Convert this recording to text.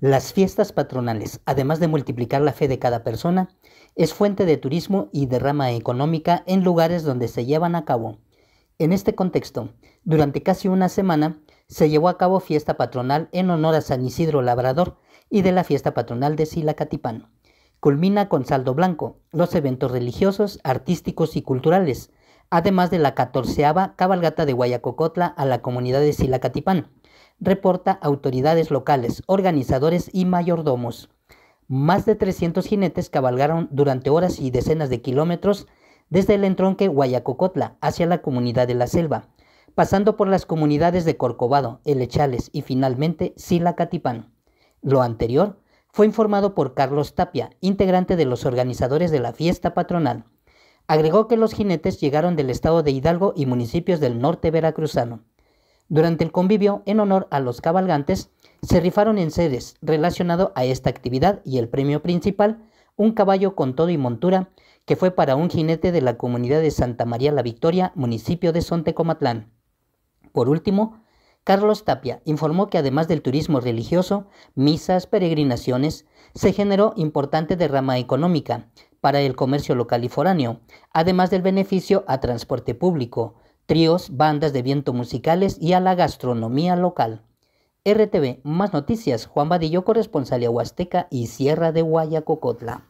Las fiestas patronales, además de multiplicar la fe de cada persona, es fuente de turismo y derrama económica en lugares donde se llevan a cabo. En este contexto, durante casi una semana se llevó a cabo fiesta patronal en honor a San Isidro Labrador y de la fiesta patronal de Silacatipán. Culmina con saldo blanco los eventos religiosos, artísticos y culturales, además de la catorceava cabalgata de Guayacocotla a la comunidad de Silacatipán reporta autoridades locales, organizadores y mayordomos. Más de 300 jinetes cabalgaron durante horas y decenas de kilómetros desde el entronque Guayacocotla hacia la comunidad de la selva, pasando por las comunidades de Corcovado, Elechales y finalmente Silacatipán. Lo anterior fue informado por Carlos Tapia, integrante de los organizadores de la fiesta patronal. Agregó que los jinetes llegaron del estado de Hidalgo y municipios del norte veracruzano. Durante el convivio, en honor a los cabalgantes, se rifaron en sedes relacionado a esta actividad y el premio principal, un caballo con todo y montura, que fue para un jinete de la comunidad de Santa María la Victoria, municipio de Sontecomatlán. Por último, Carlos Tapia informó que además del turismo religioso, misas, peregrinaciones, se generó importante derrama económica para el comercio local y foráneo, además del beneficio a transporte público, tríos, bandas de viento musicales y a la gastronomía local. RTV, más noticias, Juan Vadillo, corresponsal de Huasteca y Sierra de Guayacocotla.